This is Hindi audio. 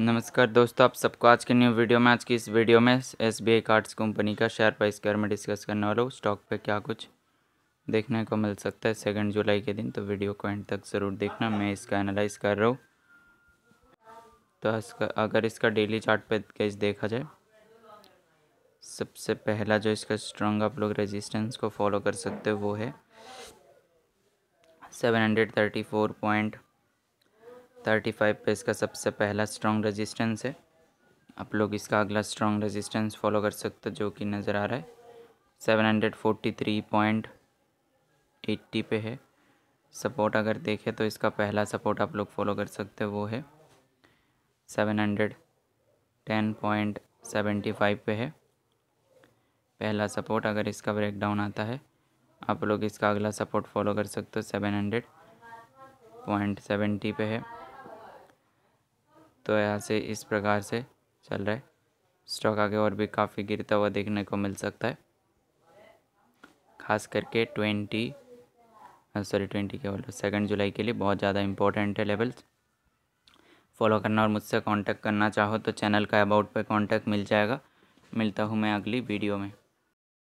नमस्कार दोस्तों आप सबको आज के न्यू वीडियो में आज की इस वीडियो में S B I cards company का शेयर प्राइस के बारे में डिस्कस करने वाला हूँ स्टॉक पे क्या कुछ देखने को मिल सकता है सेकंड जुलाई के दिन तो वीडियो को एंड तक ज़रूर देखना मैं इसका एनालाइज कर रहा हूँ तो इसका अगर इसका डेली चार्ट पे कैसे देखा जाए सबसे पहला जो इसका स्ट्रॉन्ग आप लोग रेजिस्टेंस को फॉलो कर सकते हो वो है seven hundred thirty four point thirty five पे इसका सबसे पहला स्ट्रॉन्ग रेजिस्टेंस है आप लोग इसका अगला स्ट्रॉन्ग रेजिस्टेंस फॉलो कर सकते हो जो कि नज़र आ रहा है seven hundred forty three point eighty पे है सपोर्ट अगर देखें तो इसका पहला सपोर्ट आप लोग फॉलो कर सकते हो वो है seven hundred ten point seventy five पे है पहला सपोर्ट अगर इसका ब्रेकडाउन आता है आप लोग इसका अगला सपोर्ट फॉलो कर सकते हो सेवन हंड्रेड पॉइंट सेवेंटी पे है तो यहाँ से इस प्रकार से चल रहा है स्टॉक आगे और भी काफ़ी गिरता हुआ देखने को मिल सकता है खास करके ट्वेंटी सॉरी हाँ, ट्वेंटी के बोलो सेकेंड जुलाई के लिए बहुत ज़्यादा इंपॉर्टेंट है लेवल्स फॉलो करना और मुझसे कांटेक्ट करना चाहो तो चैनल का अबाउट पे कांटेक्ट मिल जाएगा मिलता हूँ मैं अगली वीडियो में